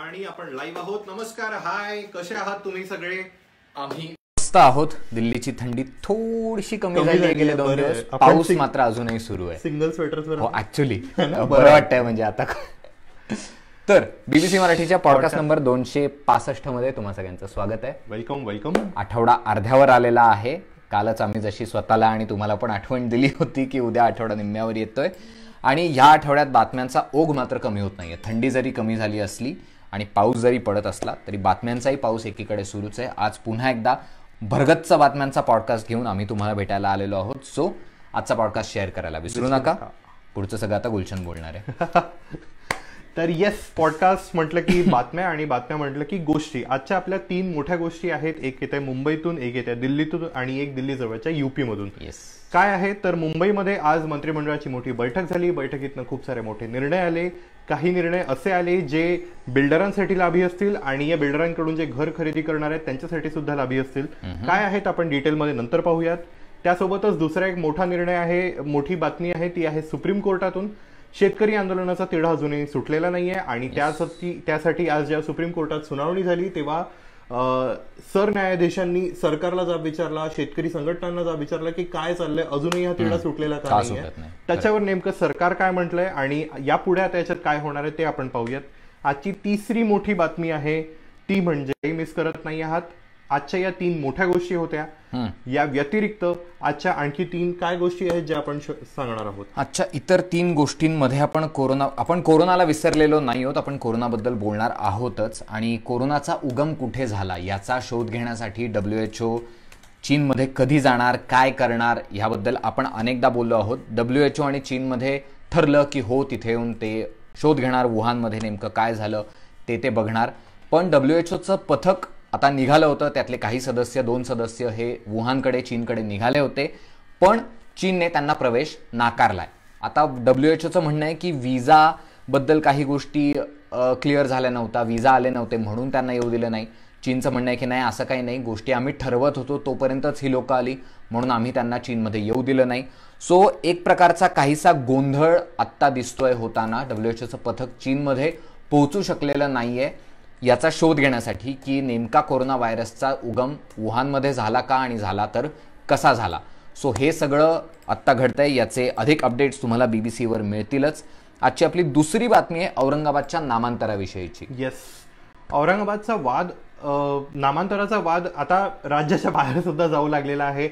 आणि आपण लाईव्ह आहोत नमस्कार हाय कसे आहात तुम्ही सगळे आम्ही मस्त आहोत दिल्लीची थंडी थोडीशी कमी झाली गेले दोन दिवस पाऊस मात्र अजूनही सुरू आहे सिंगल स्वेटर ऍक्च्युली बरं वाटतंय म्हणजे आता तर बीबीसी मराठीच्या पॉडकास्ट नंबर दोनशे पासष्ट मध्ये तुम्हा सगळ्यांचं स्वागत आहे वेलकम वेलकम आठवडा अर्ध्यावर आलेला आहे कालच आम्ही जशी स्वतःला आणि तुम्हाला पण आठवण दिली होती की उद्या आठवडा निम्म्यावर येतोय आणि या आठवड्यात बातम्यांचा ओघ मात्र कमी होत नाहीये थंडी जरी कमी झाली असली आणि पाऊस जरी पडत असला तरी बातम्यांचाही पाऊस एकीकडे सुरूच आहे आज पुन्हा एकदा भरगतचा बातम्यांचा पॉडकास्ट घेऊन आम्ही तुम्हाला भेटायला आलेलो आहोत सो आजचा पॉडकास्ट शेअर करायला विसरू नका पुढचं सगळं आता गुलशन बोलणार आहे तर येस पॉडकास्ट म्हटलं की बातम्या आणि बातम्या म्हटलं की गोष्टी आजच्या आपल्या तीन मोठ्या गोष्टी आहेत एक येते मुंबईतून एक येते दिल्लीतून आणि एक दिल्ली जवळच्या युपीमधून येस काय आहे तर मुंबईमध्ये आज मंत्रिमंडळाची मोठी बैठक झाली बैठकीतनं खूप सारे मोठे निर्णय आले काही निर्णय असे आले जे बिल्डरांसाठी लाभी असतील आणि या बिल्डरांकडून जे घर खरेदी करणार आहेत त्यांच्यासाठी सुद्धा लाभी असतील काय आहेत आपण डिटेलमध्ये नंतर पाहूयात त्यासोबतच दुसरा एक मोठा निर्णय आहे मोठी बातमी आहे ती आहे सुप्रीम कोर्टातून शेतकरी आंदोलनाचा तिढा अजूनही सुटलेला नाहीये आणि त्यासाठी त्यासाठी आज ज्या सुप्रीम कोर्टात सुनावणी झाली तेव्हा सरन्यायाधीशांनी सरकारला जाब विचारला शेतकरी संघटनांना जाब विचारला की काय चाललंय अजूनही हा तिढा सुटलेला का नाही त्याच्यावर नेमकं सरकार काय म्हटलंय आणि यापुढे आता याच्यात काय होणार आहे ते आपण पाहूयात आजची तिसरी मोठी बातमी आहे ती म्हणजे मिस करत नाही आहात आजच्या या तीन मोठ्या गोष्टी होत्या या व्यतिरिक्त आजच्या आणखी तीन काय गोष्टी आहेत ज्या आपण सांगणार आहोत आजच्या इतर तीन गोष्टींमध्ये आपण कोरोना आपण कोरोनाला विसरलेलो नाही आहोत आपण कोरोनाबद्दल बोलणार आहोतच आणि कोरोनाचा उगम कुठे झाला याचा शोध घेण्यासाठी डब्ल्यू एच ओ चीनमध्ये कधी जाणार काय करणार ह्याबद्दल आपण अनेकदा बोललो आहोत डब्ल्यू एच ओ आणि चीनमध्ये ठरलं की हो तिथे येऊन ते शोध घेणार वुहानमध्ये नेमकं काय झालं ते ते बघणार पण डब्ल्यू एच ओचं पथक आता निघालं होतं त्यातले काही सदस्य दोन सदस्य हे वुहानकडे चीनकडे निघाले होते पण चीनने त्यांना प्रवेश नाकारलाय आता डब्ल्यू एच ओचं म्हणणं आहे की बद्दल काही गोष्टी क्लिअर झाल्या नव्हता विजा आले नव्हते म्हणून त्यांना येऊ दिलं नाही चीनचं म्हणणं आहे की नाही असं काही नाही गोष्टी आम्ही ठरवत होतो तोपर्यंतच ही लोकं आली म्हणून आम्ही त्यांना चीनमध्ये येऊ दिलं नाही सो एक प्रकारचा काहीसा गोंधळ आत्ता दिसतोय होताना डब्ल्यू एच ओचं पथक चीनमध्ये पोहोचू शकलेलं नाही आहे याचा शोध घेण्यासाठी की नेमका कोरोना व्हायरसचा उगम वुहानमध्ये झाला का आणि झाला तर कसा झाला सो हे सगळं आत्ता घडतं आहे याचे अधिक अपडेट्स तुम्हाला बीबीसीवर मिळतीलच आजची आपली दुसरी बातमी आहे औरंगाबादच्या नामांतराविषयीची येस औरंगाबादचा वाद नामांतराचा वाद आता राज्याच्या बाहेर सुद्धा जाऊ लागलेला आहे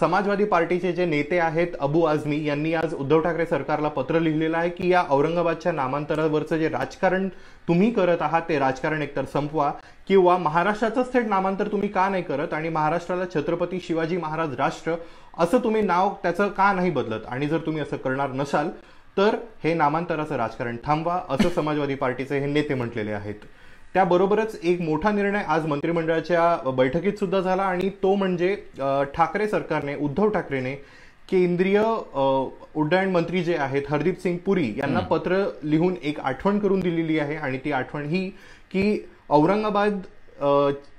समाजवादी पार्टीचे जे नेते आहेत अबू आझमी यांनी आज उद्धव ठाकरे सरकारला पत्र लिहिलेलं आहे की या औरंगाबादच्या नामांतरावरचं जे राजकारण तुम्ही करत आहात ते राजकारण एकतर संपवा किंवा महाराष्ट्राचंच थेट नामांतर तुम्ही का नाही करत आणि महाराष्ट्राला छत्रपती शिवाजी महाराज राष्ट्र असं तुम्ही नाव त्याचं का नाही बदलत आणि जर तुम्ही असं करणार नसाल तर हे नामांतराचं राजकारण थांबवा असं समाजवादी पार्टीचे हे नेते म्हटलेले आहेत त्याबरोबरच एक मोठा निर्णय आज मंत्रिमंडळाच्या बैठकीत सुद्धा झाला आणि तो म्हणजे ठाकरे सरकारने उद्धव ठाकरेने केंद्रीय उड्डाण मंत्री जे आहेत हरदीप सिंग पुरी यांना पत्र लिहून एक आठवण करून दिलेली आहे आणि ती आठवण ही की औरंगाबाद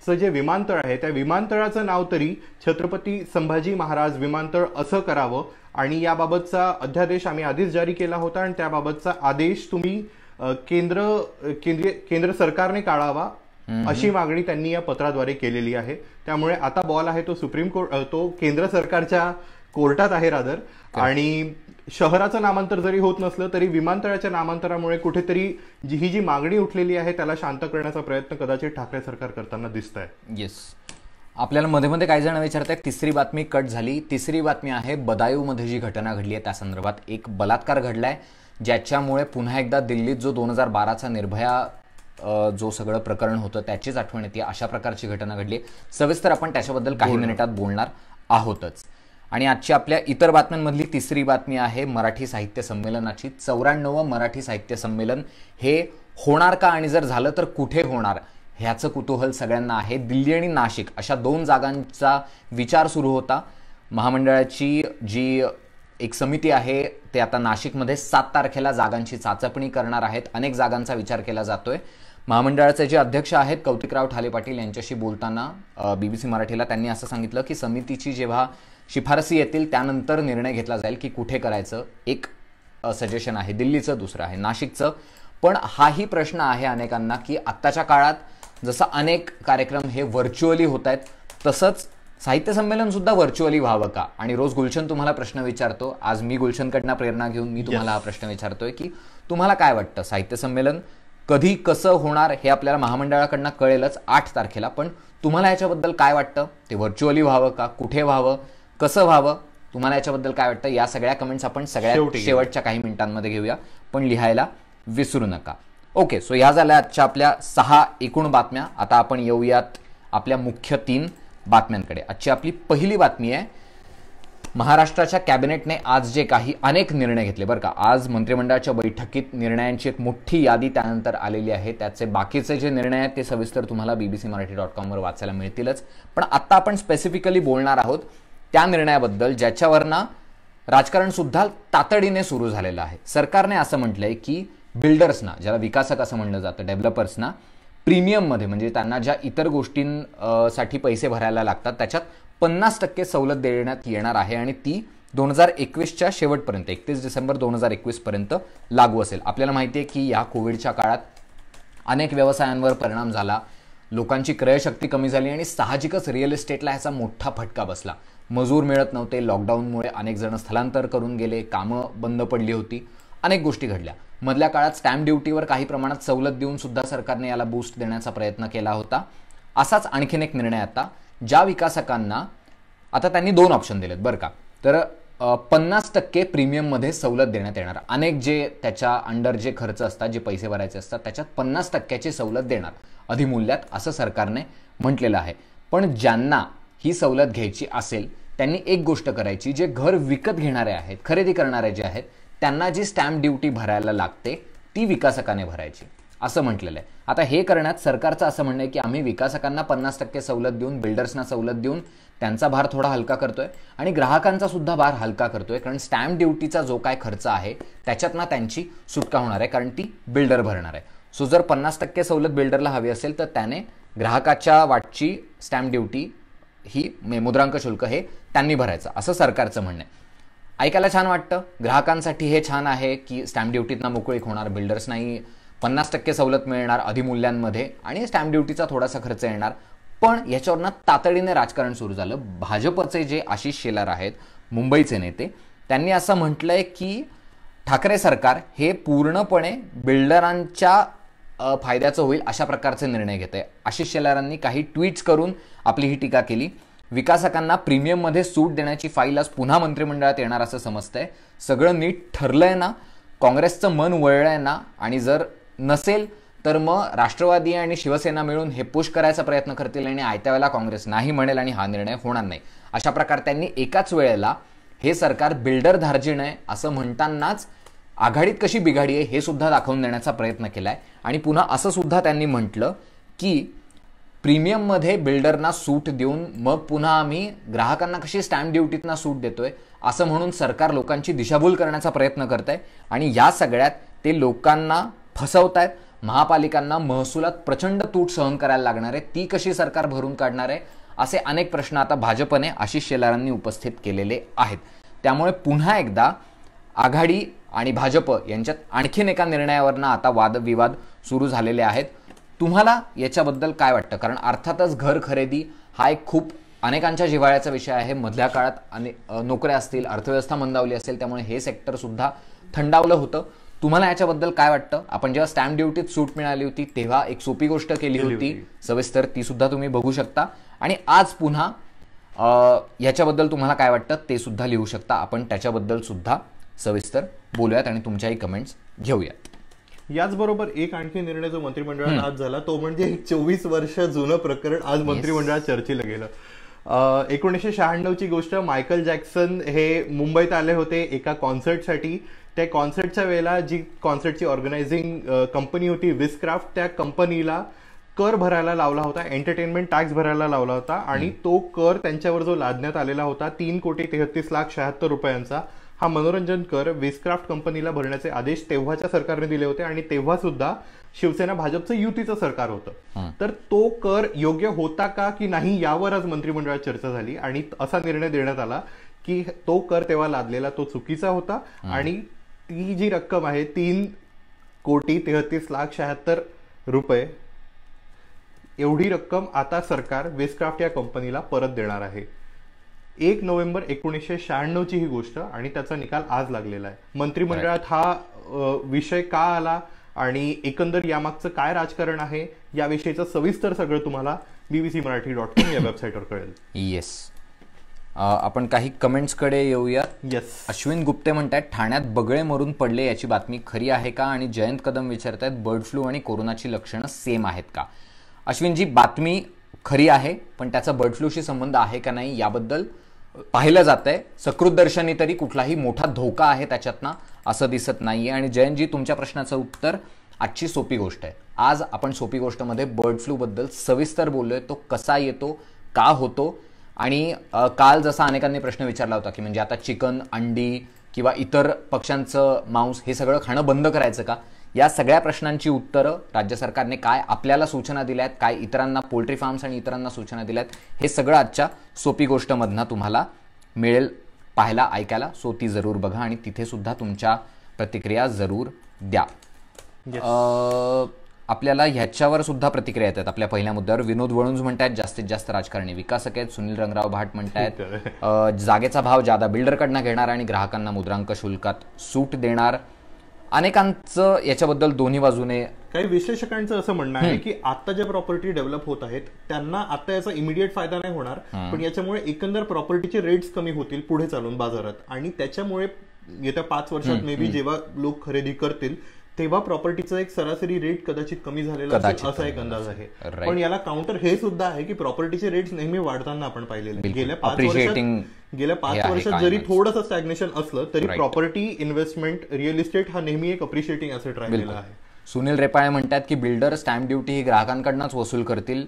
चं जे विमानतळ आहे त्या विमानतळाचं नाव तरी छत्रपती संभाजी महाराज विमानतळ असं करावं आणि याबाबतचा अध्यादेश आम्ही आधीच जारी केला होता आणि त्याबाबतचा आदेश तुम्ही केंद्र केंद्रीय केंद्र सरकारने काढावा अशी मागणी त्यांनी या पत्राद्वारे केलेली आहे त्यामुळे आता बॉल आहे तो सुप्रीम कोर्ट तो केंद्र सरकारच्या कोर्टात आहे रादर आणि शहराचं नामांतर जरी होत नसलं तरी विमानतळाच्या नामांतरामुळे कुठेतरी जी ही जी मागणी उठलेली आहे त्याला शांत करण्याचा प्रयत्न कदाचित ठाकरे सरकार करताना दिसत आहे येस आपल्याला मध्ये मध्ये काही जण विचारत तिसरी बातमी कट झाली तिसरी बातमी आहे बदायूमध्ये जी घटना घडली आहे त्या संदर्भात एक बलात्कार घडलाय ज्याच्यामुळे पुन्हा एकदा दिल्लीत जो दोन हजार बाराचा निर्भया जो सगळं प्रकरण होतं त्याचीच आठवण येते अशा प्रकारची घटना घडली सविस्तर आपण त्याच्याबद्दल काही मिनिटात बोलणार आहोतच आणि आजची आपल्या इतर बातम्यांमधली तिसरी बातमी आहे मराठी साहित्य संमेलनाची चौऱ्याण्णवं मराठी साहित्य संमेलन हे होणार का आणि जर झालं तर कुठे होणार ह्याचं कुतूहल सगळ्यांना आहे दिल्ली आणि नाशिक अशा दोन जागांचा विचार सुरू होता महामंडळाची जी एक समिती आहे ते आता नाशिकमध्ये सात तारखेला जागांची चाचपणी करणार आहेत अनेक जागांचा विचार केला जातोय महामंडळाचे जे अध्यक्ष आहेत कौतिकराव ठाले पाटील यांच्याशी बोलताना बी बी सी मराठीला त्यांनी असं सांगितलं की समितीची जेव्हा शिफारसी येतील त्यानंतर निर्णय घेतला जाईल की कुठे करायचं एक सजेशन आहे दिल्लीचं दुसरं आहे नाशिकचं पण हाही प्रश्न आहे अनेकांना की आत्ताच्या काळात जसं अनेक कार्यक्रम हे व्हर्च्युअली होत आहेत तसंच साहित्य संमेलन सुद्धा व्हर्च्युअली व्हावं का आणि रोज गुलशन तुम्हाला प्रश्न विचारतो आज मी गुलशनकडनं प्रेरणा घेऊन मी तुम्हाला हा प्रश्न विचारतोय की तुम्हाला काय वाटतं साहित्य संमेलन कधी कसं होणार हे आपल्याला महामंडळाकडनं कळेलच आठ तारखेला पण तुम्हाला याच्याबद्दल काय वाटतं ते व्हर्च्युअली व्हावं का कुठे व्हावं कसं व्हावं तुम्हाला याच्याबद्दल काय वाटतं या सगळ्या कमेंट्स आपण सगळ्या शेवटच्या काही मिनिटांमध्ये घेऊया पण लिहायला विसरू नका ओके सो ह्या झाल्या आजच्या आपल्या सहा एकूण बातम्या आता आपण येऊयात आपल्या मुख्य तीन बातम्यांकडे आजची आपली पहिली बातमी आहे महाराष्ट्राच्या कॅबिनेटने आज जे काही अनेक निर्णय घेतले बरं का आज मंत्रिमंडळाच्या बैठकीत निर्णयांची एक मोठी यादी त्यानंतर आलेली आहे त्याचे बाकीचे जे निर्णय आहेत ते सविस्तर तुम्हाला बीबीसी मराठी डॉट कॉमवर वाचायला मिळतीलच पण आत्ता आपण स्पेसिफिकली बोलणार आहोत त्या निर्णयाबद्दल ज्याच्यावरनं राजकारणसुद्धा तातडीने सुरू झालेलं आहे सरकारने असं म्हटलंय की बिल्डर्सना ज्याला विकासक असं म्हणलं जातं डेव्हलपर्सना प्रीमियममध्ये म्हणजे त्यांना ज्या इतर गोष्टींसाठी पैसे भरायला लागतात त्याच्यात पन्नास टक्के सवलत देण्यात येणार आहे आणि ती दोन हजार एकवीसच्या शेवटपर्यंत एकतीस डिसेंबर दोन हजार एकवीसपर्यंत लागू असेल आपल्याला माहिती आहे की या कोविडच्या काळात अनेक व्यवसायांवर परिणाम झाला लोकांची क्रयशक्ती कमी झाली आणि साहजिकच रिअल इस्टेटला ह्याचा मोठा फटका बसला मजूर मिळत नव्हते लॉकडाऊनमुळे अनेक जण स्थलांतर करून गेले कामं बंद पडली होती अनेक गोष्टी घडल्या मधल्या काळात स्टॅम्प ड्युटीवर काही प्रमाणात सवलत देऊन सुद्धा सरकारने याला बूस्ट देण्याचा प्रयत्न केला होता असाच आणखीन एक निर्णय आता ज्या विकासकांना आता त्यांनी दोन ऑप्शन दिलेत बरं का तर पन्नास टक्के प्रीमियममध्ये सवलत देण्यात येणार अनेक जे त्याच्या अंडर जे खर्च असतात जे पैसे भरायचे असतात त्याच्यात पन्नास टक्क्याची सवलत देणार अधिमूल्यात असं सरकारने म्हटलेलं आहे पण ज्यांना ही सवलत घ्यायची असेल त्यांनी एक गोष्ट करायची जे घर विकत घेणारे आहेत खरेदी करणारे जे आहेत त्यांना जी स्टॅम्प ड्युटी भरायला लागते ती विकासकाने भरायची असं म्हटलेलं आहे आता हे करण्यात सरकारचं असं म्हणणं आहे की आम्ही विकासकांना पन्नास टक्के सवलत देऊन बिल्डर्सना सवलत देऊन त्यांचा भार थोडा हलका करतोय आणि ग्राहकांचा सुद्धा भार हलका करतोय कारण स्टॅम्प ड्युटीचा जो काय खर्च आहे ना त्यांची सुटका होणार आहे कारण ती बिल्डर भरणार आहे सो जर पन्नास टक्के सवलत बिल्डरला हवी असेल तर त्याने ग्राहकाच्या वाटची स्टॅम्प ड्युटी ही मुद्रांक शुल्क हे त्यांनी भरायचं असं सरकारचं म्हणणं आहे ऐकायला छान वाटतं ग्राहकांसाठी हे छान आहे की स्टॅम्प ड्युटीतना मोकळीक होणार बिल्डर्स नाही पन्नास टक्के सवलत मिळणार अधिमूल्यांमध्ये आणि स्टॅम्प ड्युटीचा थोडासा खर्च येणार पण याच्यावर तातडीने राजकारण सुरू झालं भाजपचे जे आशिष शेलार आहेत मुंबईचे नेते त्यांनी असं म्हटलं आहे की ठाकरे सरकार हे पूर्णपणे बिल्डरांच्या फायद्याचं होईल अशा प्रकारचे निर्णय घेते आशिष शेलारांनी काही ट्विट्स करून आपली ही टीका केली विकासकांना प्रीमियममध्ये सूट देण्याची फाईल आज पुन्हा मंत्रिमंडळात येणार असं समजतंय सगळं नीट ठरलंय ना काँग्रेसचं मन वळलंय ना आणि जर नसेल तर मग राष्ट्रवादी आणि शिवसेना मिळून हे पुश करायचा प्रयत्न करतील आणि आयत्या वेळेला काँग्रेस नाही म्हणेल आणि हा निर्णय होणार नाही अशा प्रकारे त्यांनी एकाच वेळेला हे सरकार बिल्डर धार्जिण आहे असं म्हणतानाच आघाडीत कशी बिघाडी आहे हे सुद्धा दाखवून देण्याचा प्रयत्न केला आहे आणि पुन्हा असं सुद्धा त्यांनी म्हटलं की प्रीमियममध्ये बिल्डरना सूट देऊन मग पुन्हा आम्ही ग्राहकांना कशी स्टॅम्प ड्युटीतना सूट देतोय असं म्हणून सरकार लोकांची दिशाभूल करण्याचा प्रयत्न करत आहे आणि या सगळ्यात ते लोकांना फसवत आहेत महापालिकांना महसुलात प्रचंड तूट सहन करायला लागणार आहे ती कशी सरकार भरून काढणार आहे असे अनेक प्रश्न आता भाजपने आशिष शेलारांनी उपस्थित केलेले आहेत त्यामुळे पुन्हा एकदा आघाडी आणि भाजप यांच्यात आणखीन एका निर्णयावरनं आता वादविवाद सुरू झालेले आहेत तुम्हाला याच्याबद्दल काय वाटतं कारण अर्थातच घर खरेदी हा एक खूप अनेकांच्या जिव्हाळ्याचा विषय आहे मधल्या काळात अने नोकऱ्या असतील अर्थव्यवस्था मंदावली असेल त्यामुळे हे सेक्टर सुद्धा थंडावलं होतं तुम्हाला याच्याबद्दल काय वाटतं आपण जेव्हा स्टॅम्प ड्युटीत सूट मिळाली होती तेव्हा एक सोपी गोष्ट केली होती सविस्तर ती सुद्धा तुम्ही बघू शकता आणि आज पुन्हा याच्याबद्दल तुम्हाला काय वाटतं ते सुद्धा लिहू शकता आपण त्याच्याबद्दल सुद्धा सविस्तर बोलूयात आणि तुमच्याही कमेंट्स घेऊयात याचबरोबर एक आणखी निर्णय जो मंत्रिमंडळात आज झाला तो म्हणजे एक चोवीस वर्ष जुनं प्रकरण आज मंत्रिमंडळात चर्चेला गेलं एकोणीसशे शहाण्णवची गोष्ट मायकल जॅक्सन हे मुंबईत आले होते एका कॉन्सर्टसाठी त्या कॉन्सर्टच्या वेळेला जी कॉन्सर्टची ऑर्गनायझिंग कंपनी होती विस्क्राफ्ट त्या कंपनीला कर भरायला लावला होता एंटरटेनमेंट टॅक्स भरायला लावला होता आणि तो कर त्यांच्यावर जो लादण्यात आलेला होता तीन कोटी तेहतीस लाख शहात्तर रुपयांचा हा मनोरंजन कर वेस्क्राफ्ट कंपनीला भरण्याचे आदेश तेव्हाच्या सरकारने दिले होते आणि तेव्हा सुद्धा शिवसेना भाजपचं युतीचं सरकार होतं तर तो कर योग्य होता का की नाही यावर आज मंत्रिमंडळात चर्चा झाली आणि असा निर्णय देण्यात आला की तो कर तेव्हा लादलेला तो चुकीचा होता आणि ती जी रक्कम आहे तीन कोटी तेहतीस लाख शहात्तर रुपये एवढी रक्कम आता सरकार वेस्क्राफ्ट या कंपनीला परत देणार आहे एक नोव्हेंबर एकोणीसशे शहाण्णवची ही गोष्ट आणि त्याचा निकाल आज लागलेला आहे मंत्रिमंडळात हा विषय का आला आणि एकंदर यामागचं काय राजकारण आहे याविषयीचं सविस्तर सगळं तुम्हाला बीबीसी मराठी डॉट कॉम या वेबसाईटवर कळेल येस आपण काही कमेंट्सकडे येऊया येस अश्विन गुप्ते म्हणतात ठाण्यात बगळे मरून पडले याची बातमी खरी आहे का आणि जयंत कदम विचारतायत बर्ड फ्लू आणि कोरोनाची लक्षणं सेम आहेत का अश्विन जी बातमी खरी आहे पण त्याचा बर्ड फ्लूशी संबंध आहे का नाही याबद्दल पाहिलं जात आहे सकृतदर्शनी तरी कुठलाही मोठा धोका आहे त्याच्यातना असं दिसत नाही आहे आणि जयंतजी तुमच्या प्रश्नाचं उत्तर आजची सोपी गोष्ट आहे आज आपण सोपी गोष्टमध्ये बर्ड फ्लूबद्दल सविस्तर बोललो आहे तो कसा येतो का होतो आणि काल जसा अनेकांनी प्रश्न विचारला होता की म्हणजे आता चिकन अंडी किंवा इतर पक्ष्यांचं मांस हे सगळं खाणं बंद करायचं का या सगळ्या प्रश्नांची उत्तरं राज्य सरकारने काय आपल्याला सूचना दिल्या आहेत काय इतरांना पोल्ट्री फार्म्स आणि इतरांना सूचना दिल्या आहेत हे सगळं आजच्या सोपी गोष्टमधनं तुम्हाला मिळेल पाहायला ऐकायला सो ती जरूर बघा आणि तिथे सुद्धा तुमच्या प्रतिक्रिया जरूर द्या आपल्याला ह्याच्यावर सुद्धा प्रतिक्रिया येतात आपल्या पहिल्या मुद्द्यावर विनोद वळूंज म्हणतात जास्तीत जास्त राजकारणी विकासक आहेत सुनील रंगराव भाट म्हणतात जागेचा भाव जादा बिल्डरकडनं घेणार आणि ग्राहकांना मुद्रांक शुल्कात सूट देणार अनेकांचं याच्याबद्दल दोन्ही बाजूने काही विश्लेषकांचं असं म्हणणं आहे की आता ज्या प्रॉपर्टी डेव्हलप होत आहेत त्यांना आता याचा इमिडिएट फायदा नाही होणार पण याच्यामुळे एकंदर प्रॉपर्टीचे रेट्स कमी होतील पुढे चालून बाजारात आणि त्याच्यामुळे येत्या पाच वर्षात मे बी जेव्हा लोक खरेदी करतील तेव्हा प्रॉपर्टीचा एक सरासरी रेट कदाचित कमी झालेला असा एक अंदाज आहे पण याला काउंटर हे सुद्धा आहे की प्रॉपर्टीचे रेट्स नेहमी वाढताना आपण पाहिलेले गेल्या पाच वर्षात गेल्या पाच वर्षात जरी थोडस स्टॅग्नेशन असलं तरी प्रॉपर्टी इन्व्हेस्टमेंट रिअल इस्टेट हा नेहमी एक अप्रिशिएटिंग असेट राहिलेला आहे सुनील रेपाळे म्हणतात की बिल्डर स्टॅम्प ड्युटी ही ग्राहकांकडूनच वसूल करतील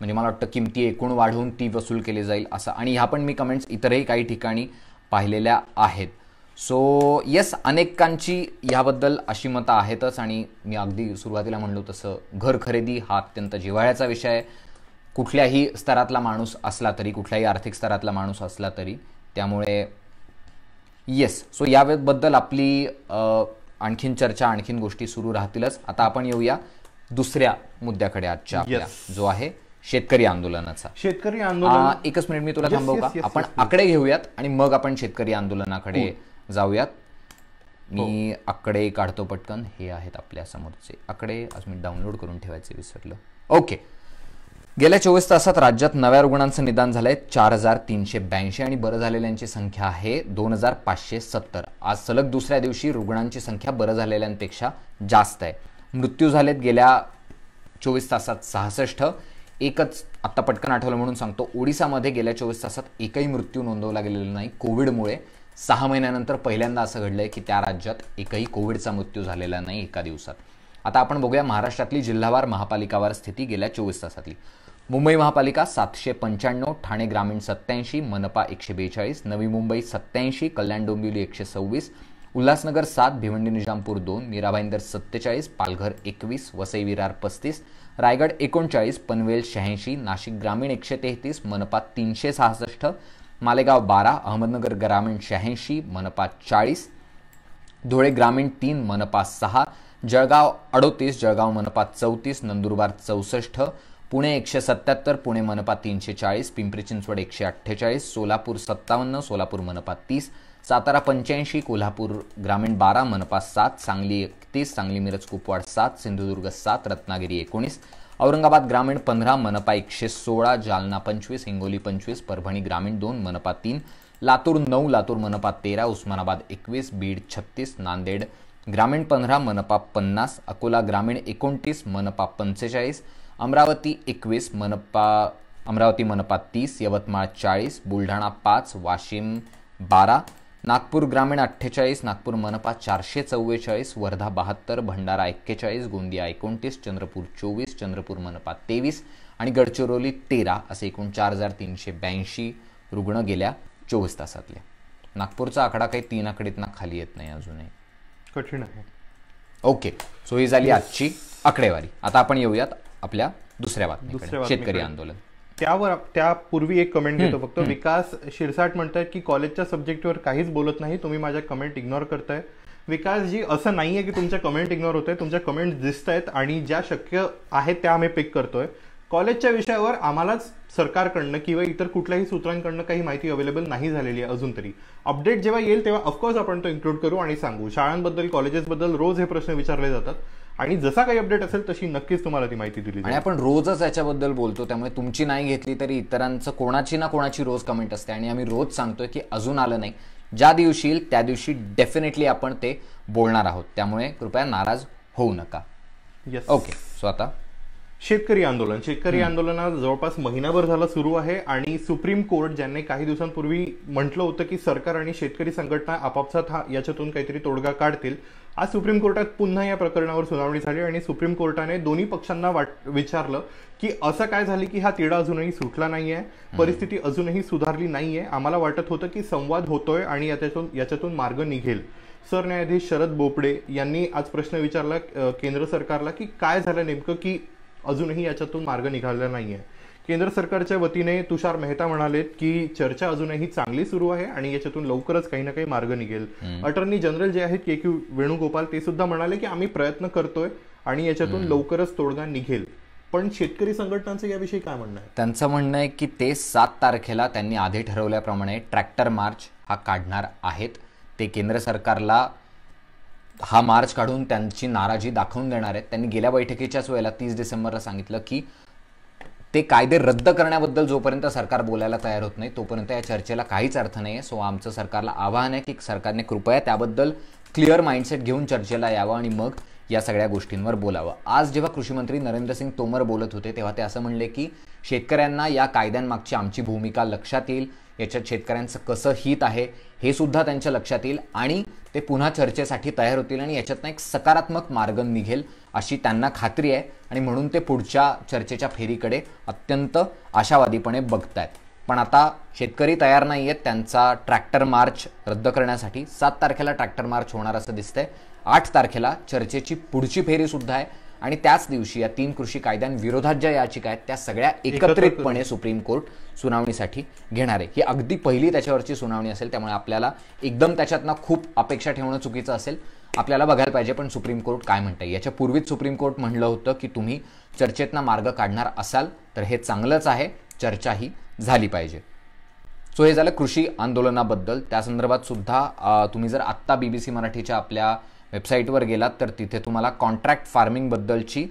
म्हणजे मला वाटतं किमती एकूण वाढवून ती वसूल केली जाईल असं आणि ह्या पण मी कमेंट्स इतरही काही ठिकाणी पाहिलेल्या आहेत सो येस अनेकांची ह्याबद्दल अशी मतं आहेतच आणि मी अगदी सुरुवातीला म्हणलो तसं घर खरेदी हा अत्यंत जिव्हाळ्याचा विषय आहे कुठल्याही स्तरातला माणूस असला तरी कुठल्याही आर्थिक स्तरातला माणूस असला तरी त्यामुळे येस सो याबद्दल आपली आणखीन चर्चा आणखीन गोष्टी सुरू राहतीलच आता आपण येऊया दुसऱ्या मुद्द्याकडे आजच्या जो आहे शेतकरी आंदोलनाचा शेतकरी आंदोलन एकच मिनिट मी तुला थांबवू का आपण आकडे घेऊयात आणि मग आपण शेतकरी आंदोलनाकडे हो. जाऊयात मी हो. आकडे काढतो पटकन हे आहेत आपल्या समोरचे आकडे आज मी डाउनलोड करून ठेवायचे विसरलो ओके गेल्या चोवीस तासात राज्यात नव्या रुग्णांचं निदान झालं आहे चार हजार तीनशे ब्याऐंशी आणि बरं झालेल्यांची संख्या आहे दोन हजार पाचशे सत्तर आज सलग दुसऱ्या दिवशी रुग्णांची संख्या बरं झालेल्यांपेक्षा जास्त आहे मृत्यू झालेत गेल्या चोवीस तासात सहासष्ट एकच आत्ता पटकन आठवलं म्हणून सांगतो ओडिसामध्ये गेल्या चोवीस तासात एकही मृत्यू नोंदवला गेलेला नाही कोविडमुळे सहा महिन्यानंतर पहिल्यांदा असं घडलं आहे की त्या राज्यात एकही कोविडचा मृत्यू झालेला नाही एका दिवसात आता आपण बघूया महाराष्ट्रातली जिल्हावार महापालिकावार स्थिती गेल्या चोवीस तासातली मुंबई महापालिका सातशे पंच्याण्णव ठाणे ग्रामीण सत्याऐंशी मनपा एकशे बेचाळीस नवी मुंबई सत्याऐंशी कल्याण डोंबिवली एकशे सव्वीस उल्हासनगर सात भिवंडी निजामपूर दोन मीराबाईंदर सत्तेचाळीस पालघर एकवीस वसई विरार पस्तीस रायगड एकोणचाळीस पनवेल शहाऐंशी नाशिक ग्रामीण एकशे तेहतीस मनपा तीनशे सहासष्ट मालेगाव बारा अहमदनगर ग्रामीण शहाऐंशी मनपा चाळीस धुळे ग्रामीण तीन मनपा सहा जळगाव अडोतीस जळगाव मनपा चौतीस नंदुरबार चौसष्ट पुणे एकशे सत्याहत्तर पुणे मनपा तीनशे चाळीस पिंपरी चिंचवड एकशे अठ्ठेचाळीस सोलापूर सत्तावन्न सोलापूर मनपा तीस सातारा पंच्याऐंशी कोल्हापूर ग्रामीण बारा मनपा सात सांगली एकतीस सांगली मिरज कुपवाड सात सिंधुदुर्ग सात रत्नागिरी एकोणीस औरंगाबाद ग्रामीण पंधरा मनपा एकशे सोळा जालना पंचवीस हिंगोली पंचवीस परभणी ग्रामीण दोन मनपा तीन लातूर नऊ लातूर मनपा तेरा उस्मानाबाद एकवीस बीड छत्तीस नांदेड ग्रामीण पंधरा मनपा पन्नास अकोला ग्रामीण एकोणतीस मनपा पंचेचाळीस अमरावती एकवीस मनपा अमरावती मनपा तीस यवतमाळ चाळीस बुलढाणा पाच वाशिम बारा नागपूर ग्रामीण अठ्ठेचाळीस नागपूर मनपा चारशे चव्वेचाळीस वर्धा बहात्तर भंडारा एक्केचाळीस गोंदिया एकोणतीस चंद्रपूर चोवीस चंद्रपूर मनपा तेवीस आणि गडचिरोली तेरा असे एकूण चार हजार तीनशे ब्याऐंशी रुग्ण गेल्या चोवीस तासातले नागपूरचा आकडा काही तीन आकडीतना खाली येत नाही अजूनही कठीण आहे ओके सो ही झाली आजची आकडेवारी आता आपण येऊयात आपल्या दुसऱ्या बातमीकडे शेतकरी आंदोलन त्यावर त्यापूर्वी एक कमेंट घेतो फक्त विकास शिरसाट म्हणतात की कॉलेजच्या सब्जेक्टवर काहीच बोलत नाही तुम्ही माझ्या कमेंट इग्नोर करताय विकास जी असं नाहीये की तुमच्या कमेंट इग्नोर होतोय तुमच्या कमेंट दिसत आहेत आणि ज्या शक्य आहेत त्या आम्ही पिक करतोय कॉलेजच्या विषयावर आम्हालाच सरकारकडनं किंवा इतर कुठल्याही सूत्रांकडनं काही माहिती अवेलेबल नाही झालेली आहे अजून तरी अपडेट जेव्हा येईल तेव्हा ऑफकोर्स आपण तो इन्क्लूड करू आणि सांगू शाळांबद्दल कॉलेजेसबद्दल रोज हे प्रश्न विचारले जातात आणि जसा काही अपडेट असेल तशी नक्कीच तुम्हाला ती माहिती दिली आणि आपण रोजच याच्याबद्दल बोलतो त्यामुळे तुमची नाही घेतली तरी इतरांचं कोणाची ना कोणाची रोज कमेंट असते आणि आम्ही रोज सांगतोय की अजून आलं नाही ज्या दिवशी येईल त्या दिवशी डेफिनेटली आपण ते बोलणार आहोत त्यामुळे कृपया नाराज होऊ नका ओके सो आता शेतकरी आंदोलन शेतकरी आंदोलना जवळपास महिनाभर झाला सुरू आहे आणि सुप्रीम कोर्ट ज्यांनी काही दिवसांपूर्वी म्हटलं होतं की सरकार आणि शेतकरी संघटना आपापसात हा याच्यातून काहीतरी तोडगा काढतील आज सुप्रीम कोर्टात पुन्हा या प्रकरणावर सुनावणी झाली आणि सुप्रीम कोर्टाने दोन्ही पक्षांना वाट विचारलं की असं काय झालं की हा तिढा अजूनही सुटला नाही आहे परिस्थिती अजूनही सुधारली नाहीये आम्हाला वाटत होतं की संवाद होतोय आणि याच्यातून याच्यातून मार्ग निघेल सरन्यायाधीश शरद बोपडे यांनी आज प्रश्न विचारला केंद्र सरकारला की काय झालं नेमकं की अजूनही याच्यातून मार्ग निघाला नाही आहे केंद्र सरकारच्या वतीने तुषार मेहता म्हणालेत की चर्चा अजूनही चांगली सुरू आहे आणि याच्यातून लवकरच काही ना काही मार्ग निघेल अटर्नी जनरल जे आहेत के क्यू वेणुगोपाल ते सुद्धा म्हणाले की आम्ही प्रयत्न करतोय आणि याच्यातून लवकरच तोडगा निघेल पण शेतकरी संघटनांचं याविषयी काय म्हणणं आहे त्यांचं म्हणणं आहे की ते सात तारखेला त्यांनी आधी ठरवल्याप्रमाणे ट्रॅक्टर मार्च हा काढणार आहेत ते केंद्र सरकारला हा मार्च काढून त्यांची नाराजी दाखवून देणार आहेत त्यांनी गेल्या बैठकीच्याच वेळेला तीस डिसेंबरला सांगितलं की ते कायदे रद्द करण्याबद्दल जोपर्यंत सरकार बोलायला तयार होत नाही तोपर्यंत या चर्चेला काहीच अर्थ नाही आहे सो आमचं सरकारला आवाहन आहे की सरकारने कृपया त्याबद्दल क्लिअर माइंडसेट घेऊन चर्चेला यावं आणि मग या सगळ्या गोष्टींवर बोलावं आज जेव्हा कृषी मंत्री नरेंद्रसिंग तोमर बोलत होते तेव्हा ते असं म्हणले की शेतकऱ्यांना या कायद्यांमागची आमची भूमिका लक्षात येईल याच्यात शेतकऱ्यांचं कसं हित आहे हे सुद्धा त्यांच्या लक्षात येईल आणि ते पुन्हा चर्चेसाठी तयार होतील आणि याच्यातनं एक सकारात्मक मार्ग निघेल अशी त्यांना खात्री आहे आणि म्हणून ते पुढच्या चर्चेच्या फेरीकडे अत्यंत आशावादीपणे बघत आहेत पण आता शेतकरी तयार नाही आहेत त्यांचा ट्रॅक्टर मार्च रद्द करण्यासाठी सात तारखेला ट्रॅक्टर मार्च होणार असं दिसतंय आठ तारखेला चर्चेची पुढची फेरीसुद्धा आहे आणि त्याच दिवशी या तीन कृषी कायद्यांविरोधात ज्या याचिका आहेत त्या सगळ्या एकत्रितपणे सुप्रीम कोर्ट सुनावणीसाठी घेणार आहे ही अगदी पहिली त्याच्यावरची सुनावणी असेल त्यामुळे आपल्याला एकदम त्याच्यातनं खूप अपेक्षा ठेवणं चुकीचं असेल आपल्याला बघायला पाहिजे पण सुप्रीम कोर्ट काय म्हणतं याच्या पूर्वीच सुप्रीम कोर्ट म्हणलं होतं की तुम्ही चर्चेतना मार्ग काढणार असाल तर हे चांगलंच आहे चर्चाही झाली पाहिजे सो हे झालं कृषी आंदोलनाबद्दल त्या संदर्भात सुद्धा तुम्ही जर आत्ता बीबीसी मराठीच्या आपल्या वेबसाईटवर गेलात तर तिथे तुम्हाला कॉन्ट्रॅक्ट फार्मिंग बद्दलची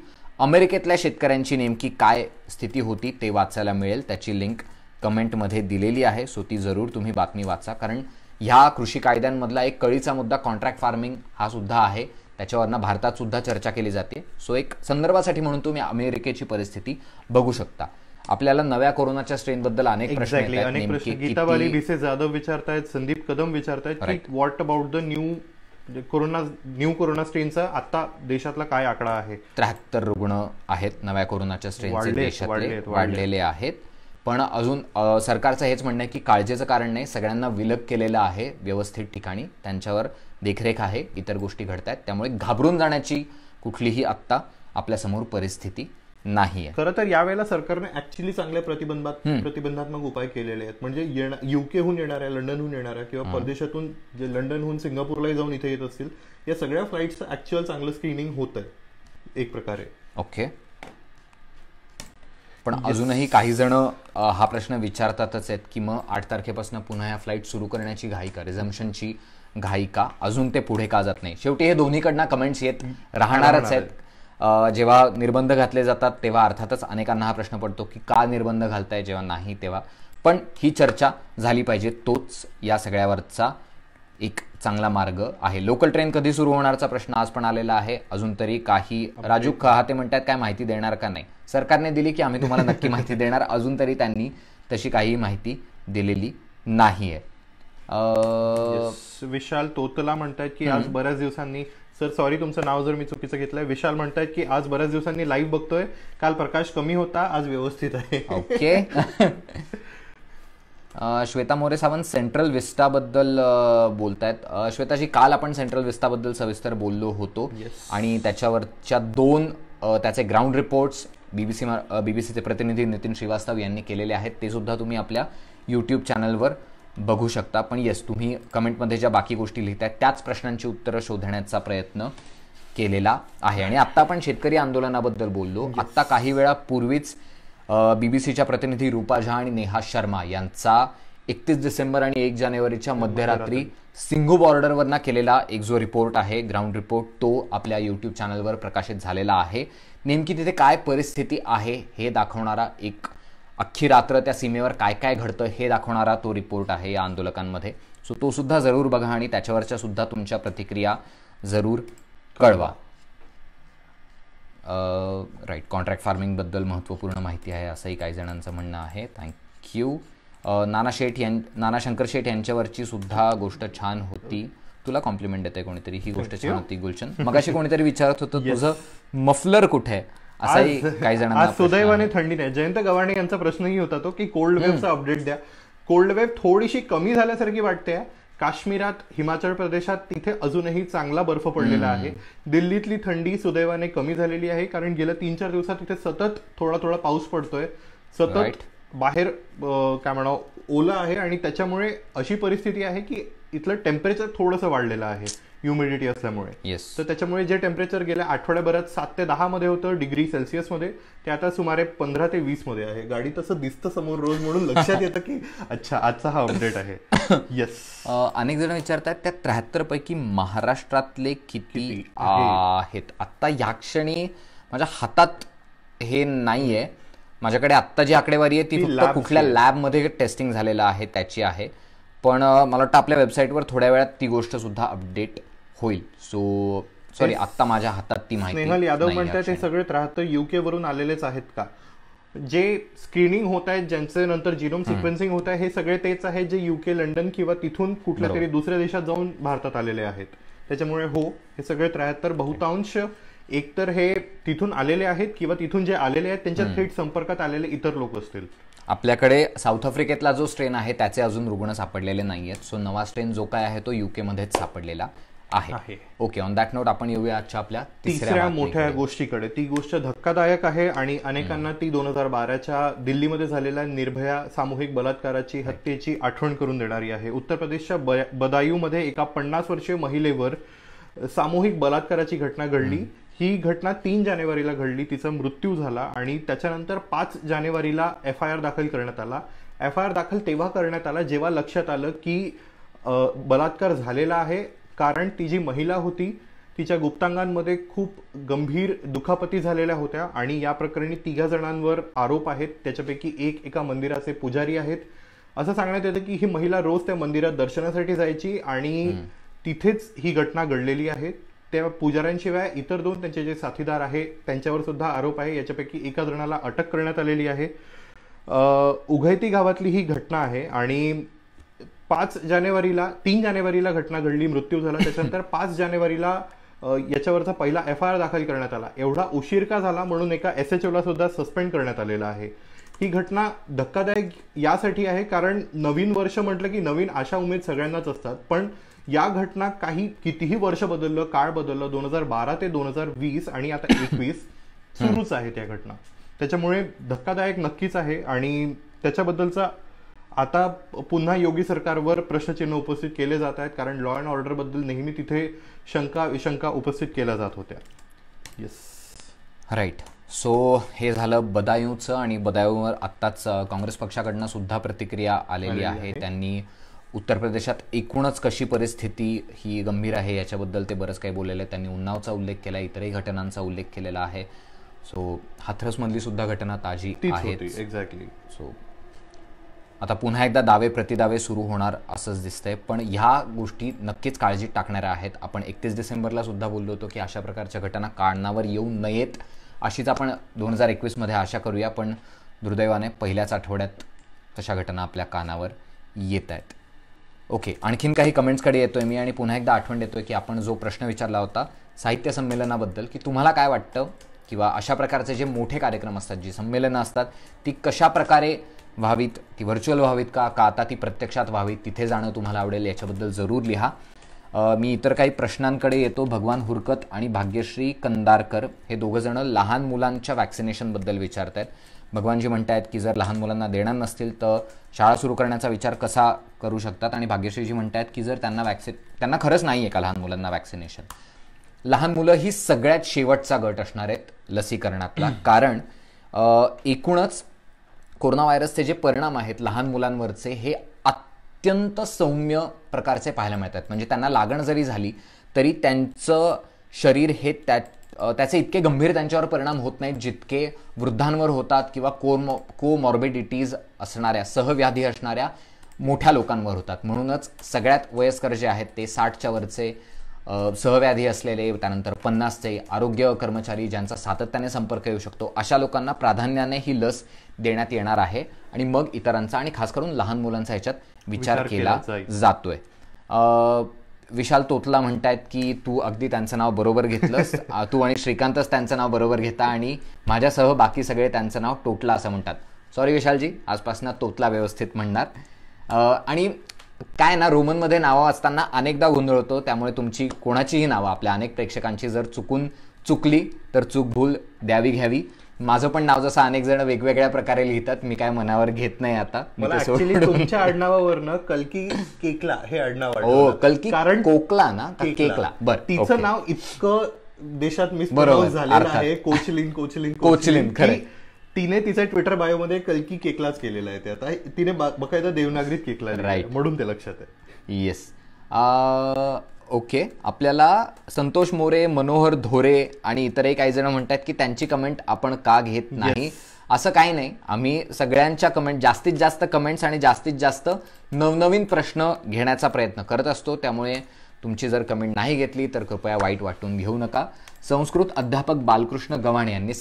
अमेरिकेतल्या शेतकऱ्यांची नेमकी काय स्थिती होती ते वाचायला मिळेल त्याची लिंक कमेंटमध्ये दिलेली आहे सो ती जरूर तुम्ही बातमी वाचा कारण ह्या कृषी कायद्यांमधला एक कळीचा मुद्दा कॉन्ट्रॅक्ट फार्मिंग हा सुद्धा आहे त्याच्यावरनं भारतात सुद्धा चर्चा केली जाते सो एक संदर्भासाठी म्हणून तुम्ही अमेरिकेची परिस्थिती बघू शकता आपल्याला नव्या कोरोनाच्या स्ट्रेनबद्दल अनेक प्रश्न अनेक प्रश्न जाधव विचारतायत संदीप कदम विचारतायत व्हॉट अबाउट द न्यू म्हणजे कोरोना न्यू कोरोना स्ट्रेनचा आता देशातला काय आकडा आहे त्र्याहत्तर रुग्ण आहेत नव्या कोरोनाच्या स्ट्रेनचे देशात वाढलेले आहेत पण अजून सरकारचं हेच म्हणणं आहे की काळजीचं कारण नाही सगळ्यांना विलग केलेलं आहे व्यवस्थित ठिकाणी त्यांच्यावर देखरेख आहे इतर गोष्टी घडत आहेत त्यामुळे घाबरून जाण्याची कुठलीही आत्ता आपल्यासमोर परिस्थिती नाही खरं तर यावेळेला सरकारने ऍक्च्युली चांगले प्रतिबंधात प्रतिबंधात्मक उपाय केलेले आहेत म्हणजे युकेहून येणाऱ्या लंडनहून येणाऱ्या किंवा परदेशातून जे लंडनहून सिंगापूरलाही जाऊन इथे येत असतील या सगळ्या फ्लाईटचं ऍक्च्युअल चांगलं स्क्रीनिंग होत आहे एक प्रकारे ओके पण अजूनही काही जण हा प्रश्न विचारतातच आहेत की मग आठ तारखेपासून पुन्हा या फ्लाईट सुरू करण्याची घाई का रिझम्पशनची घाई का अजून ते पुढे का जात नाही शेवटी हे दोन्हीकडनं कमेंट्स येत राहणारच आहेत जेव्हा निर्बंध घातले जातात तेव्हा अर्थातच अनेकांना हा प्रश्न पडतो की का निर्बंध घालताय जेव्हा नाही तेव्हा पण ही चर्चा झाली पाहिजे तोच या सगळ्यावरचा एक चांगला मार्ग आहे लोकल ट्रेन कधी सुरू होणारचा प्रश्न आज पण आलेला आहे अजून तरी काही राजू ते म्हणतात काय माहिती देणार का नाही सरकारने दिली की आम्ही तुम्हाला नक्की माहिती देणार अजून तरी त्यांनी तशी काही माहिती दिलेली नाही आहे विशाल तोतला म्हणतात की आज बऱ्याच दिवसांनी सर सॉरी तुमचं नाव जर मी चुकीचं घेतलंय विशाल म्हणतायत की आज बऱ्याच दिवसांनी लाईव्ह बघतोय काल प्रकाश कमी होता आज व्यवस्थित आहे ओके श्वेता मोरे सावंत सेंट्रल विस्टाबद्दल बोलतायत श्वेताजी काल आपण सेंट्रल विस्टाबद्दल सविस्तर बोललो होतो आणि त्याच्यावरच्या दोन त्याचे ग्राउंड रिपोर्ट्स बीबीसी बीबीसीचे प्रतिनिधी नितीन श्रीवास्तव यांनी केलेले आहेत ते सुद्धा तुम्ही आपल्या युट्यूब चॅनलवर बघू शकता पण येस तुम्ही कमेंटमध्ये ज्या बाकी गोष्टी लिहित आहेत त्याच प्रश्नांची उत्तरं शोधण्याचा प्रयत्न केलेला आहे आणि आत्ता आपण शेतकरी आंदोलनाबद्दल बोललो आत्ता काही वेळापूर्वीच बी प्रतिनिधी रूपा झा आणि नेहा शर्मा यांचा एकतीस डिसेंबर आणि एक जानेवारीच्या मध्यरात्री सिंघू बॉर्डरवरना केलेला एक जो रिपोर्ट आहे ग्राउंड रिपोर्ट तो आपल्या युट्यूब चॅनलवर प्रकाशित झालेला आहे नेमकी तिथे काय परिस्थिती आहे हे दाखवणारा एक अख्खी रात्र त्या सीमेवर काय काय घडतं हे दाखवणारा तो रिपोर्ट आहे या आंदोलकांमध्ये सो तो सुद्धा जरूर बघा आणि त्याच्यावरच्या सुद्धा तुमच्या प्रतिक्रिया जरूर कळवा राईट कॉन्ट्रॅक्ट फार्मिंग बद्दल महत्त्वपूर्ण माहिती आहे असंही काही जणांचं म्हणणं आहे थँक्यू नाना शेठ यां नाना शंकर शेठ यांच्यावरची सुद्धा गोष्ट छान होती तुला कॉम्प्लिमेंट देते कोणीतरी ही गोष्ट छान होती गुलशन मग कोणीतरी विचारत होतं तुझं मफलर कुठे आहे असाही काही जण आज सुदैवाने थंडी नाही जयंत गव्हाणे यांचा प्रश्नही होता तो की कोल्ड वेव्हचा अपडेट द्या कोल्ड वेव्ह थोडीशी कमी झाल्यासारखी वाटते काश्मीरात हिमाचल प्रदेशात तिथे अजूनही चांगला बर्फ पडलेला आहे दिल्लीतली थंडी सुदैवाने कमी झालेली आहे कारण गेल्या तीन चार दिवसात तिथे सतत थोडा थोडा पाऊस पडतोय सतत बाहेर काय म्हणा ओला आहे आणि त्याच्यामुळे अशी परिस्थिती आहे की इथलं टेम्परेचर थोडंसं वाढलेलं आहे ह्युमिडिटी असल्यामुळे येस तर त्याच्यामुळे जे टेम्परेचर गेल्या आठवड्याभरात सात ते दहा मध्ये होतं डिग्री सेल्सिअस मध्ये ते आता सुमारे पंधरा ते वीस मध्ये आहे गाडी तसं दिसतं समोर रोज म्हणून लक्षात येतं की अच्छा आजचा हा अपडेट आहे येस अनेक जण विचारतात त्या त्र्याहत्तर पैकी महाराष्ट्रातले किती आहेत आता या क्षणी माझ्या हातात हे नाहीये माझ्याकडे आत्ता जी आकडेवारी आहे ती फक्त कुठल्या लॅबमध्ये टेस्टिंग झालेलं आहे त्याची आहे पण मला वाटतं आपल्या वेबसाईटवर थोड्या वेळात ती गोष्ट सुद्धा अपडेट होईल सो सॉरी आत्ता माझ्या हातात ती माहिती स्नेहल यादव म्हणतात ते सगळे राहतं युके वरून आलेलेच आहेत का जे स्क्रीनिंग होत आहेत ज्यांचे नंतर जिनोम सिक्वेन्सिंग होत आहे हे सगळे तेच आहेत जे युके लंडन किंवा तिथून कुठल्या तरी दुसऱ्या देशात जाऊन भारतात आलेले आहेत त्याच्यामुळे हो हे सगळे त्र्याहत्तर बहुतांश एकतर हे तिथून आलेले आहेत किंवा तिथून जे आलेले आहेत त्यांच्या थेट संपर्कात आलेले इतर लोक असतील आपल्याकडे साऊथ आफ्रिकेतला जो स्ट्रेन आहे त्याचे अजून रुग्ण सापडलेले नाही आहेत सो नवा स्ट्रेन जो काय आहे तो युकेमध्येच सापडलेला आहे ओके ऑन दॅट नोट आपण येऊया आजच्या आपल्या तिसऱ्या मोठ्या गोष्टीकडे ती गोष्ट धक्कादायक आहे आणि अनेकांना ती दोन हजार बाराच्या दिल्लीमध्ये झालेल्या निर्भया सामूहिक बलात्काराची हत्येची आठवण करून देणारी आहे उत्तर प्रदेशच्या बदायूमध्ये एका पन्नास वर्षीय महिलेवर सामूहिक बलात्काराची घटना घडली ही घटना तीन जानेवारीला घडली तिचा मृत्यू झाला आणि त्याच्यानंतर पाच जानेवारीला एफ आय आर दाखल करण्यात आला एफ आय आर दाखल तेव्हा करण्यात आला जेव्हा लक्षात आलं की बलात्कार झालेला आहे कारण ती जी महिला होती तिच्या गुप्तांगांमध्ये खूप गंभीर दुखापती झालेल्या होत्या आणि या प्रकरणी तिघा जणांवर आरोप आहेत त्याच्यापैकी एक एका मंदिराचे पुजारी आहेत असं सांगण्यात येतं की ही महिला रोज त्या मंदिरात दर्शनासाठी जायची आणि तिथेच ही घटना घडलेली आहे त्या पुजाऱ्यांशिवाय इतर दोन त्यांचे जे साथीदार आहे त्यांच्यावर सुद्धा आरोप आहे याच्यापैकी एका जणाला अटक करण्यात आलेली आहे उघैती गावातली ही घटना आहे आणि पाच जानेवारीला तीन जानेवारीला घटना घडली मृत्यू झाला त्याच्यानंतर पाच जानेवारीला याच्यावरचा पहिला एफ आय आर दाखल करण्यात आला एवढा उशीर का झाला म्हणून एका एस एच ओला सुद्धा सस्पेंड करण्यात आलेला आहे ही घटना धक्कादायक यासाठी आहे कारण नवीन वर्ष म्हटलं की नवीन आशा उमेद सगळ्यांनाच असतात पण या घटना काही कितीही वर्ष बदललं काळ बदललं दोन हजार बारा ते दोन हजार वीस आणि आता एकवीस सुरूच आहे त्या घटना त्याच्यामुळे धक्कादायक नक्कीच आहे आणि त्याच्याबद्दलचा आता पुन्हा योगी सरकारवर प्रश्नचिन्ह उपस्थित केले जात आहेत कारण लॉ अँड बद्दल नेहमी तिथे शंका विशंका उपस्थित केल्या जात होत्या येस राईट सो हे झालं बदायूचं आणि बदायूवर आत्ताच काँग्रेस पक्षाकडनं सुद्धा प्रतिक्रिया आलेली आहे त्यांनी उत्तर प्रदेशात एकूणच कशी परिस्थिती ही गंभीर आहे याच्याबद्दल ते बरंच काही बोललेलं आहे त्यांनी उन्नावचा उल्लेख केला इतरही घटनांचा उल्लेख केलेला आहे सो हाथरसमधली सुद्धा घटना ताजी आहे एक्झॅक्टली सो आता पुन्हा एकदा दावे प्रतिदावे सुरू होणार असंच दिसतंय पण ह्या गोष्टी नक्कीच काळजीत टाकणाऱ्या आहेत आपण एकतीस डिसेंबरला सुद्धा बोललो होतो की अशा प्रकारच्या घटना कानावर येऊ नयेत अशीच आपण दोन हजार एकवीसमध्ये आशा करूया पण दुर्दैवाने पहिल्याच आठवड्यात तशा घटना आपल्या कानावर येत आहेत ओके आणखीन काही कमेंट्सकडे येतोय मी आणि पुन्हा एकदा आठवण देतोय की आपण जो प्रश्न विचारला होता साहित्य संमेलनाबद्दल की तुम्हाला काय वाटतं किंवा अशा प्रकारचे जे मोठे कार्यक्रम असतात जी संमेलनं असतात ती कशा प्रकारे व्हावीत ती व्हर्च्युअल व्हावीत का का आता ती प्रत्यक्षात व्हावीत तिथे जाणं तुम्हाला आवडेल याच्याबद्दल जरूर लिहा मी इतर काही प्रश्नांकडे येतो भगवान हुरकत आणि भाग्यश्री कंदारकर हे दोघंजणं लहान मुलांच्या वॅक्सिनेशनबद्दल विचारत आहेत भगवानजी म्हणत आहेत की जर लहान मुलांना देणार नसतील तर शाळा सुरू करण्याचा विचार कसा करू शकतात आणि भाग्यश्रीजी म्हणत आहेत की जर त्यांना वॅक्सि त्यांना खरंच नाही आहे का लहान मुलांना वॅक्सिनेशन लहान मुलं ही सगळ्यात शेवटचा गट असणार आहेत लसीकरणातला कारण एकूणच कोरोना व्हायरसचे जे परिणाम आहेत लहान मुलांवरचे हे अत्यंत सौम्य प्रकारचे पाहायला मिळतात म्हणजे त्यांना लागण जरी झाली तरी त्यांचं शरीर हे त्या त्याचे इतके गंभीर त्यांच्यावर परिणाम होत नाहीत जितके वृद्धांवर होतात किंवा कोम कोमॉर्बिडिटीज असणाऱ्या सहव्याधी असणाऱ्या मोठ्या लोकांवर होतात म्हणूनच सगळ्यात वयस्कर जे आहेत ते साठच्या वरचे सहव्याधी असलेले त्यानंतर पन्नासचे आरोग्य कर्मचारी ज्यांचा सातत्याने संपर्क येऊ शकतो अशा लोकांना प्राधान्याने ही लस देण्यात येणार आहे आणि मग इतरांचा आणि खास करून लहान मुलांचा ह्याच्यात विचार केला जातोय विशाल तोतला म्हणतायत की तू अगदी त्यांचं नाव बरोबर घेतलंस तू आणि श्रीकांतच त्यांचं नाव बरोबर घेता आणि माझ्यासह बाकी सगळे त्यांचं नाव टोटला असं म्हणतात सॉरी विशालजी आजपासून तोतला व्यवस्थित म्हणणार आणि काय ना रोमनमध्ये नावं असताना अनेकदा गोंधळ होतो त्यामुळे तुमची कोणाचीही नावं आपल्या अनेक प्रेक्षकांची जर चुकून चुकली तर चूक भूल द्यावी घ्यावी माझं पण नाव जसं अनेक जण वेगवेगळ्या प्रकारे लिहितात मी काय मनावर घेत नाही आता मला actually तुमच्या आडनावावरनं कलकी केकला हे आडनाव हो कलकी कारण कोकला ना केकला बर तिचं नाव इतकं देशात बरोबर, झालेलं आहे कोचलिन कोचलिन कोचलिन, खरं तिने तिच्या ट्विटर मध्ये कलकी केकलाच केलेला आहे ते आता तिने बघायचं देवनागरीत केकला राईट म्हणून ते लक्षात आहे येस ओके आपल्याला संतोष मोरे मनोहर धोरे आणि इतरही काही जण म्हणतात की त्यांची कमेंट आपण का घेत नाही असं काही नाही आम्ही सगळ्यांच्या कमेंट जास्तीत जास्त कमेंट्स आणि जास्तीत जास्त नवनवीन प्रश्न घेण्याचा प्रयत्न करत असतो त्यामुळे तुमची जर कमेंट नाही घेतली तर कृपया वाईट वाटून घेऊ नका संस्कृत अध्यापक बालकृष्ण गव्हाणे यांनी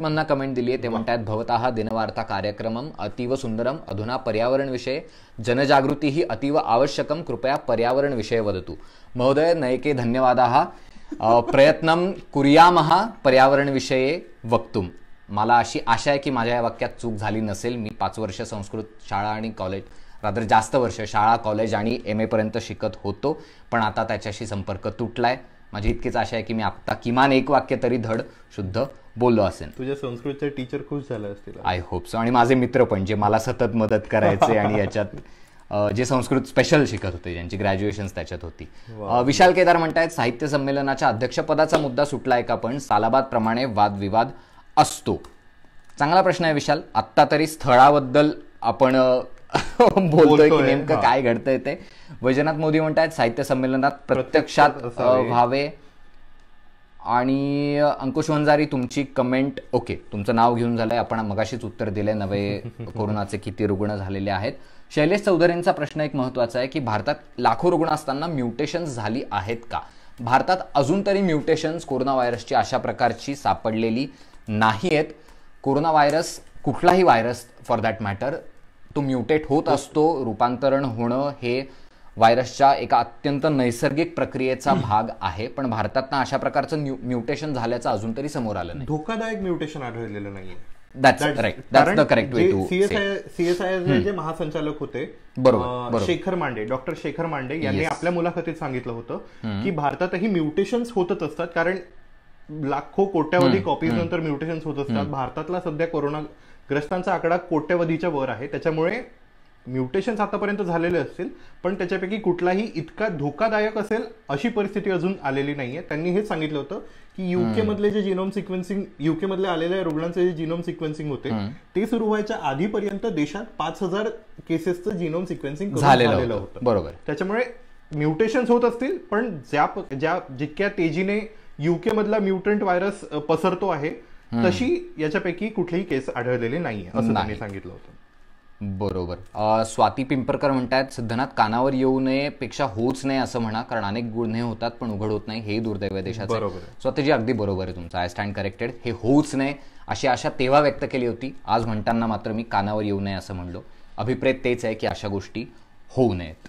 मधना कमेंट दिली आहे ते म्हणतात भवता दिनवार्ता कार्यक्रम अतीव सुंदरम अधुना पर्यावरण विषय जनजागृती ही अतीव आवश्यकम कृपया पर्यावरण विषय वदतु महोदय नयके धन्यवाद प्रयत्न कुर्यामः पर्यावरणविषये वक्तुम मला अशी आशा आहे की माझ्या या वाक्यात चूक झाली नसेल मी पाच वर्ष संस्कृत शाळा आणि कॉलेज रादर जास्त वर्ष शाळा कॉलेज आणि एम पर्यंत शिकत होतो पण आता त्याच्याशी संपर्क तुटलाय माझी इतकीच आशा आहे की मी आता किमान एक वाक्य तरी धड शुद्ध बोललो असेल तुझ्या संस्कृतचे टीचर खुश झाले असतील आय होप सो आणि माझे मित्र पण जे मला सतत मदत करायचे आणि याच्यात जे संस्कृत स्पेशल शिकत होते ज्यांची ग्रॅज्युएशन त्याच्यात होती विशाल केदार म्हणतायत साहित्य संमेलनाच्या अध्यक्षपदाचा मुद्दा सुटलाय का पण सालाबाद प्रमाणे वादविवाद असतो चांगला प्रश्न आहे विशाल आत्ता तरी स्थळाबद्दल आपण बोलतोय की नेमकं काय घडतंय ते वैजनाथ मोदी म्हणतात साहित्य संमेलनात प्रत्यक्षात व्हावे आणि अंकुश वंजारी तुमची कमेंट ओके तुमचं नाव घेऊन झालंय आपण मगाशीच उत्तर दिले नवे कोरोनाचे किती रुग्ण झालेले आहेत शैलेश चौधरींचा प्रश्न एक महत्वाचा आहे की भारतात लाखो रुग्ण असताना म्युटेशन्स झाली आहेत का भारतात अजून तरी म्युटेशन्स कोरोना व्हायरसची अशा प्रकारची सापडलेली नाही आहेत कोरोना व्हायरस कुठलाही व्हायरस फॉर दॅट मॅटर तो म्युटेट होत असतो रूपांतरण होणं हे व्हायरसच्या एका अत्यंत नैसर्गिक प्रक्रियेचा भाग आहे पण भारतात अशा प्रकारचं म्युटेशन झाल्याचं अजून तरी समोर आलं नाही धोकादायक म्युटेशन आढळलेलं नाही सीएसआय जे महासंचालक होते शेखर मांडे डॉक्टर शेखर मांडे यांनी आपल्या मुलाखतीत सांगितलं होतं की भारतातही म्युटेशन होतच असतात कारण लाखो कोट्यावधी कॉपीज नंतर म्युटेशन होत असतात भारतातला सध्या कोरोना ग्रस्तांचा आकडा कोट्यवधीच्या वर आहे त्याच्यामुळे म्युटेशन्स आतापर्यंत झालेले असतील पण त्याच्यापैकी कुठलाही इतका धोकादायक असेल अशी परिस्थिती अजून आलेली नाहीये त्यांनी हेच सांगितलं होतं की युके मधले जे जिनोम सिक्वेन्सिंग युके मधले आलेल्या रुग्णांचे जे जिनोम सिक्वेन्सिंग होते ते सुरू व्हायच्या आधीपर्यंत देशात पाच हजार केसेसचं जिनोम सिक्वेन्सिंग झालेलं होतं बरोबर त्याच्यामुळे म्युटेशन्स होत असतील पण ज्या ज्या जितक्या तेजीने युके मधला म्युटंट व्हायरस पसरतो आहे तशी याच्यापैकी कुठलीही केस आढळलेली नाही असं त्यांनी सांगितलं होतं बरोबर स्वाती पिंपरकर म्हणतात सिद्धनाथ कानावर येऊ नये पेक्षा होच नाही असं म्हणा कारण अनेक गुन्हे होतात पण उघड होत नाही हे दुर्दैव देशात बरोबर स्वतःजी अगदी बरोबर आहे तुमचं आय स्टँड करेक्टेड हे होऊच नाही अशी आशा तेव्हा व्यक्त केली होती आज म्हणताना मात्र मी कानावर येऊ नये असं म्हणलो अभिप्रेत तेच आहे की अशा गोष्टी होऊ नयेत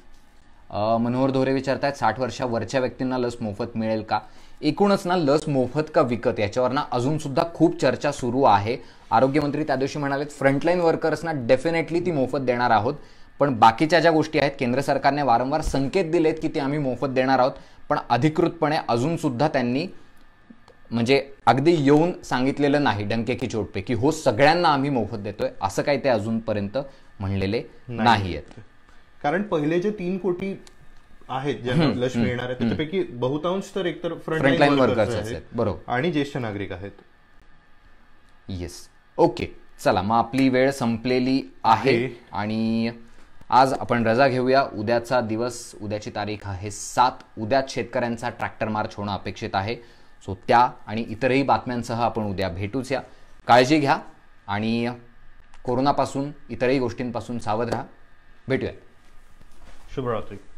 मनोहर धोरे विचारतायत साठ वर्षावरच्या व्यक्तींना लस मोफत मिळेल का एकूणच ना लस मोफत का विकत याच्यावर ना सुद्धा खूप चर्चा सुरू आहे आरोग्यमंत्री त्या दिवशी म्हणाले फ्रंटलाईन वर्कर्सना डेफिनेटली ती मोफत देणार आहोत पण बाकीच्या ज्या गोष्टी आहेत केंद्र सरकारने वारंवार संकेत दिलेत की ते आम्ही मोफत देणार आहोत पण अधिकृतपणे अजून सुद्धा त्यांनी म्हणजे अगदी येऊन सांगितलेलं नाही डंके की चोटपे की हो सगळ्यांना आम्ही मोफत देतोय असं काही ते अजूनपर्यंत म्हणलेले नाही आहेत कारण पहिले जे तीन कोटी आहेत ज्यांना लक्ष मिळणार आहे त्याच्यापैकी बहुतांश तर एकतर फ्रंटलाईन वर्कर्स आहेत बरोबर आणि ज्येष्ठ नागरिक आहेत येस ओके चला मग आपली वेळ संपलेली आहे आणि आज आपण रजा घेऊया उद्याचा दिवस उद्याची तारीख आहे सात उद्या शेतकऱ्यांचा ट्रॅक्टर मार्च होणं अपेक्षित आहे सो त्या आणि इतरही बातम्यांसह आपण उद्या भेटूच या काळजी घ्या आणि कोरोनापासून इतरही गोष्टींपासून सावध राहा भेटूया शुभरात्री